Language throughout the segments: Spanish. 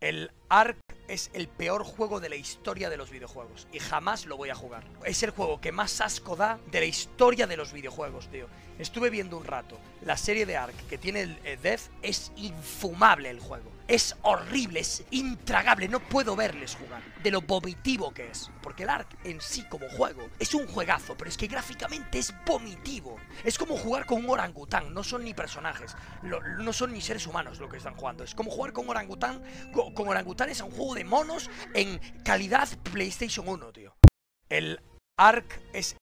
El Ark es el peor juego de la historia de los videojuegos y jamás lo voy a jugar. Es el juego que más asco da de la historia de los videojuegos, tío. Estuve viendo un rato la serie de Ark que tiene el eh, Death, es infumable el juego. Es horrible, es intragable, no puedo verles jugar. De lo vomitivo que es. Porque el arc en sí como juego es un juegazo, pero es que gráficamente es vomitivo. Es como jugar con un orangután, no son ni personajes, no son ni seres humanos lo que están jugando. Es como jugar con orangután, con, orangután orangutanes a un juego de monos en calidad PlayStation 1, tío. El Ark es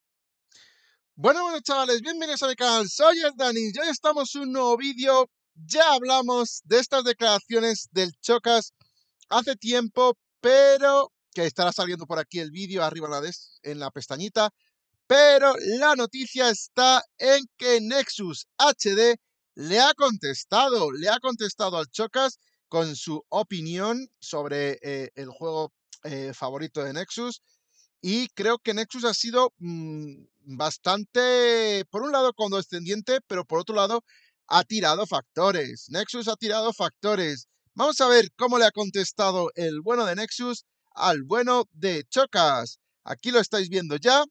bueno, bueno chavales, bienvenidos a mi canal, soy el Dani y hoy estamos en un nuevo vídeo ya hablamos de estas declaraciones del Chocas hace tiempo, pero que estará saliendo por aquí el vídeo arriba en la, pestañita. Pero la noticia está en que Nexus HD le ha contestado, le ha contestado al Chocas con su opinión sobre eh, el juego eh, favorito de Nexus. Y creo que Nexus ha sido mm, bastante, por un lado, condescendiente, pero por otro lado, ha tirado factores. Nexus ha tirado factores. Vamos a ver cómo le ha contestado el bueno de Nexus al bueno de Chocas. Aquí lo estáis viendo ya.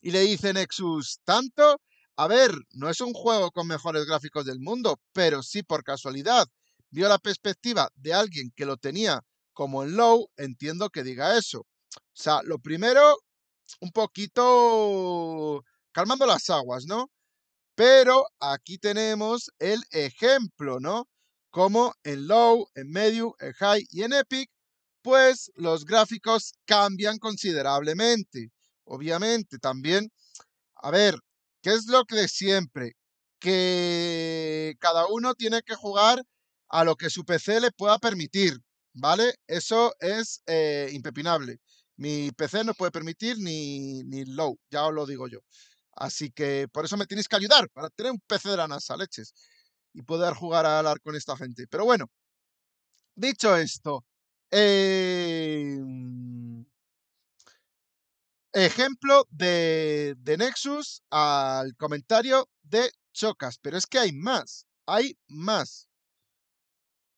Y le dice Nexus, tanto, a ver, no es un juego con mejores gráficos del mundo, pero sí por casualidad vio la perspectiva de alguien que lo tenía como en low, entiendo que diga eso. O sea, lo primero, un poquito calmando las aguas, ¿no? Pero aquí tenemos el ejemplo, ¿no? Como en low, en medium, en high y en epic, pues los gráficos cambian considerablemente. Obviamente, también, a ver, ¿qué es lo que de siempre? Que cada uno tiene que jugar a lo que su PC le pueda permitir, ¿vale? Eso es eh, impepinable. Mi PC no puede permitir ni, ni low, ya os lo digo yo. Así que por eso me tienes que ayudar, para tener un PC de la NASA, leches, y poder jugar a hablar con esta gente. Pero bueno, dicho esto, eh, mm, ejemplo de, de Nexus al comentario de Chocas, pero es que hay más, hay más.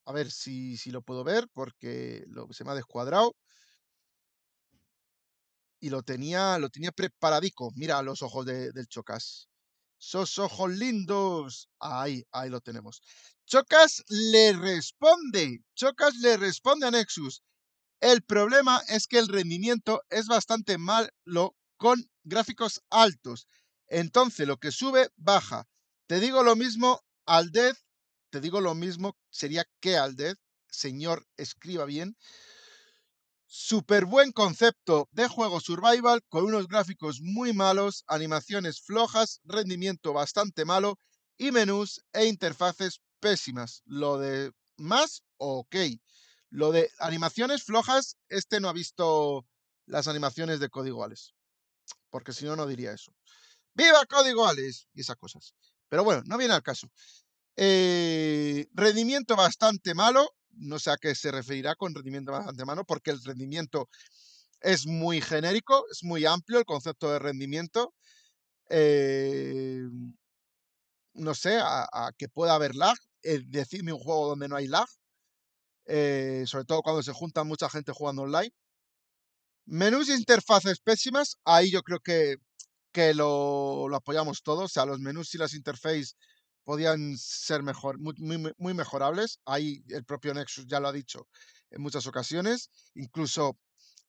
A ver si, si, lo puedo ver porque lo, se me ha descuadrado y lo tenía, lo tenía preparadico. Mira los ojos de, del Chocas. Sos ojos lindos. Ahí, ahí lo tenemos. Chocas le responde. Chocas le responde a Nexus. El problema es que el rendimiento es bastante malo con gráficos altos. Entonces lo que sube, baja. Te digo lo mismo Aldez. Te digo lo mismo sería que al Señor, escriba bien. Super buen concepto de juego survival con unos gráficos muy malos, animaciones flojas, rendimiento bastante malo y menús e interfaces pésimas. Lo de más, ok. Lo de animaciones flojas, este no ha visto las animaciones de código Ales. Porque si no, no diría eso. ¡Viva código Ales! Y esas cosas. Pero bueno, no viene al caso. Eh, rendimiento bastante malo, no sé a qué se referirá con rendimiento más antemano, porque el rendimiento es muy genérico, es muy amplio el concepto de rendimiento. Eh, no sé, a, que pueda haber lag, es decirme un juego donde no hay lag, eh, sobre todo cuando se junta mucha gente jugando online. Menús e interfaces pésimas, ahí yo creo que, que lo, lo apoyamos todos, o sea, los menús y las interfaces podían ser mejor, muy, mejorables. Ahí el propio Nexus ya lo ha dicho en muchas ocasiones. Incluso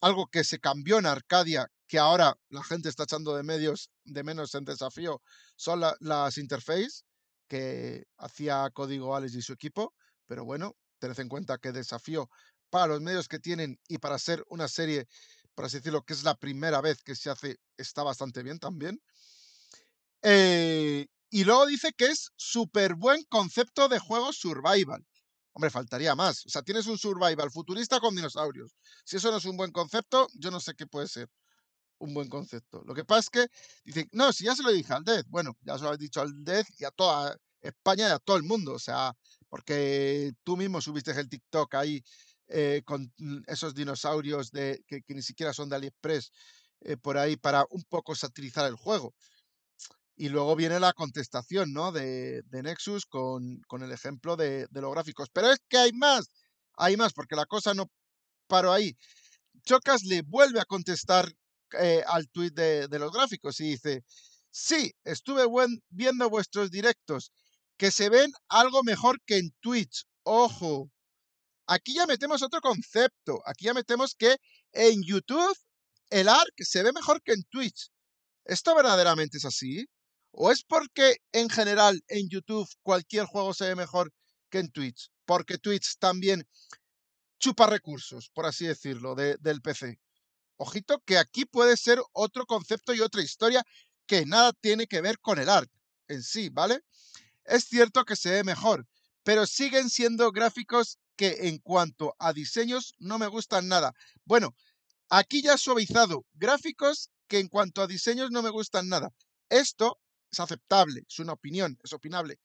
algo que se cambió en Arcadia, que ahora la gente está echando de, medios, de menos en desafío, son las interfaces que hacía Código Alex y su equipo. Pero bueno, tened en cuenta que desafío para los medios que tienen y para ser una serie, por así decirlo, que es la primera vez que se hace, está bastante bien también. Eh, y luego dice que es súper buen concepto de juego survival. Hombre, faltaría más. O sea, tienes un survival futurista con dinosaurios. Si eso no es un buen concepto, yo no sé qué puede ser un buen concepto. Lo que pasa es que dicen, no, si ya se lo dije al DED. Bueno, ya se lo has dicho al DED y a toda España y a todo el mundo. O sea, porque tú mismo subiste el TikTok ahí eh, con esos dinosaurios de, que, ni siquiera son de AliExpress eh, por ahí para un poco satirizar el juego. Y luego viene la contestación ¿no? de, Nexus con, el ejemplo de, los gráficos. Pero es que hay más, hay más, porque la cosa no paró ahí. Chocas le vuelve a contestar eh, al tweet de, los gráficos y dice, sí, estuve viendo vuestros directos, que se ven algo mejor que en Twitch. Ojo, aquí ya metemos otro concepto, aquí ya metemos que en YouTube el ARC se ve mejor que en Twitch. ¿Esto verdaderamente es así? ¿O es porque en general en YouTube cualquier juego se ve mejor que en Twitch? Porque Twitch también chupa recursos, por así decirlo, del PC. Ojito que aquí puede ser otro concepto y otra historia que nada tiene que ver con el art en sí, ¿vale? Es cierto que se ve mejor, pero siguen siendo gráficos que en cuanto a diseños no me gustan nada. Bueno, aquí ya suavizado, gráficos que en cuanto a diseños no me gustan nada. Esto es aceptable, es una opinión, es opinable.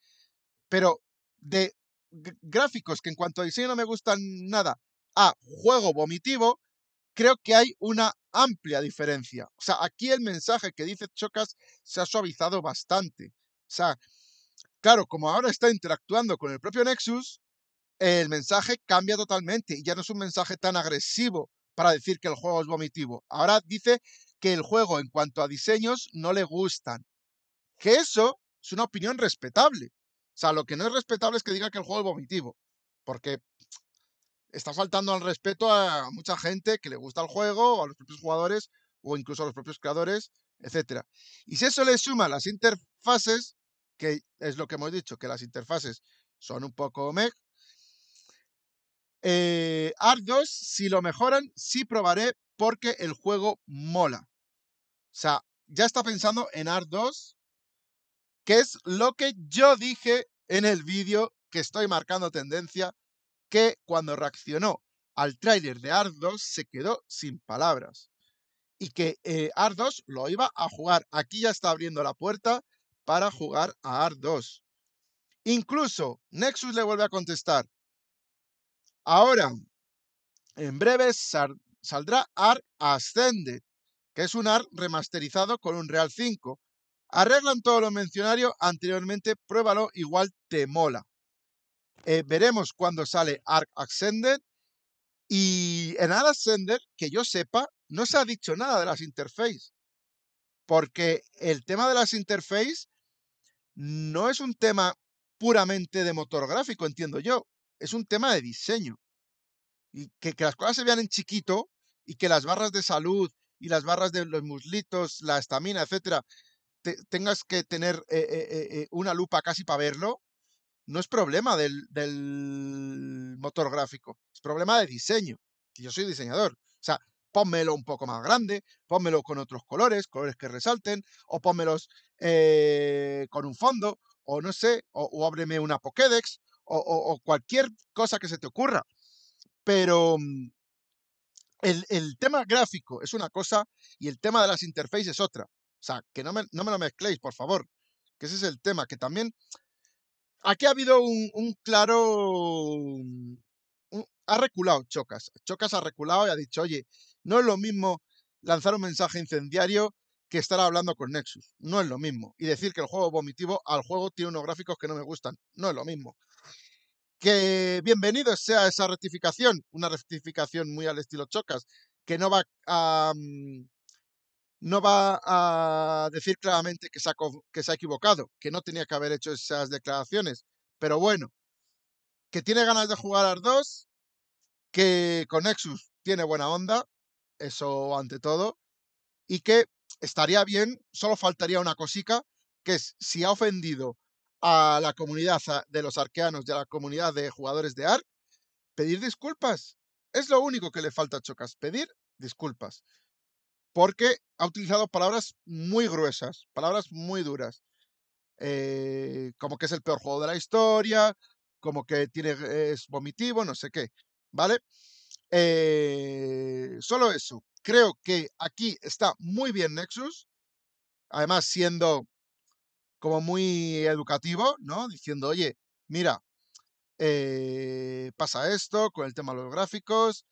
Pero de gráficos que en cuanto a diseño no me gustan nada a juego vomitivo, creo que hay una amplia diferencia. O sea, aquí el mensaje que dice Chocas se ha suavizado bastante. O sea, claro, como ahora está interactuando con el propio Nexus, el mensaje cambia totalmente y ya no es un mensaje tan agresivo para decir que el juego es vomitivo. Ahora dice que el juego en cuanto a diseños no le gustan. Que eso es una opinión respetable. O sea, lo que no es respetable es que diga que el juego es vomitivo, porque está faltando al respeto a mucha gente que le gusta el juego, a los propios jugadores, o incluso a los propios creadores, etc. Y si eso le suma las interfaces, que es lo que hemos dicho, que las interfaces son un poco meh, eh, 2 si lo mejoran, sí probaré porque el juego mola. O sea, ya está pensando en R 2 que es lo que yo dije en el vídeo que estoy marcando tendencia, que cuando reaccionó al tráiler de Art 2 se quedó sin palabras. Y que eh, 2 lo iba a jugar. Aquí ya está abriendo la puerta para jugar a ar 2. Incluso Nexus le vuelve a contestar. Ahora, en breve saldrá Ar Ascended, que es un Ar remasterizado con un Real 5, Arreglan todo lo mencionario anteriormente, pruébalo, igual te mola. Eh, veremos cuando sale Arc Ascender. Y en Arc que yo sepa, no se ha dicho nada de las interfaces. Porque el tema de las interfaces no es un tema puramente de motor gráfico, entiendo yo. Es un tema de diseño. Y que, que las cosas se vean en chiquito y que las barras de salud y las barras de los muslitos, la estamina, etcétera, tengas que tener eh, eh, eh, una lupa casi para verlo, no es problema del, motor gráfico, es problema de diseño. yo soy diseñador. O sea, pónmelo un poco más grande, pónmelo con otros colores, colores que resalten, o pómelos con un fondo, o no sé, o, ábreme una Pokédex, o, cualquier cosa que se te ocurra. Pero mm, el, el tema gráfico es una cosa y el tema de las interfaces es otra. O sea, que no me, lo mezcléis, por favor. Que ese es el tema, que también... Aquí ha habido un, claro... ha reculado Chocas. Chocas ha reculado y ha dicho, oye, no es lo mismo lanzar un mensaje incendiario que estar hablando con Nexus. No es lo mismo. Y decir que el juego vomitivo al juego tiene unos gráficos que no me gustan. No es lo mismo. Que bienvenido sea esa rectificación, una rectificación muy al estilo Chocas, que no va a, mm, no va a decir claramente que se, ha, que se ha equivocado, que no tenía que haber hecho esas declaraciones. Pero bueno, que tiene ganas de jugar a las dos, que con Nexus tiene buena onda, eso ante todo, y que estaría bien, solo faltaría una cosica, que es si ha ofendido a la comunidad de los arqueanos de la comunidad de jugadores de ARC, pedir disculpas. Es lo único que le falta a Chocas, pedir disculpas porque ha utilizado palabras muy gruesas, palabras muy duras. Eh, como que es el peor juego de la historia, como que tiene, eh, es vomitivo, no sé qué, ¿vale? Eh, solo eso. Creo que aquí está muy bien Nexus, además siendo como muy educativo, ¿no? Diciendo, oye, mira, pasa esto con el tema de los gráficos,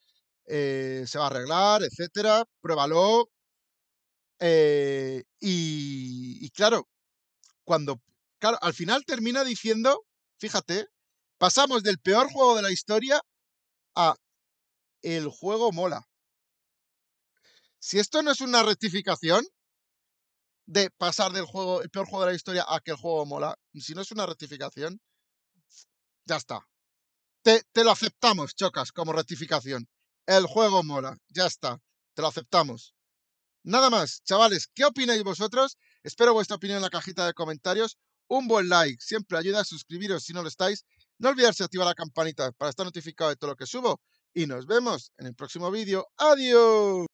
eh, se va a arreglar, etcétera, pruébalo. Eh, y, claro, cuando. al final termina diciendo, fíjate, pasamos del peor juego de la historia a el juego mola. Si esto no es una rectificación de pasar del juego, el peor juego de la historia a que el juego mola, si no es una rectificación, ya está. Te, te lo aceptamos, Chocas, como rectificación. El juego mola. Ya está. Te lo aceptamos. Nada más, chavales, ¿qué opináis vosotros? Espero vuestra opinión en la cajita de comentarios. Un buen like siempre ayuda. a Suscribiros si no lo estáis. No olvidarse de activar la campanita para estar notificado de todo lo que subo. Y nos vemos en el próximo vídeo. ¡Adiós!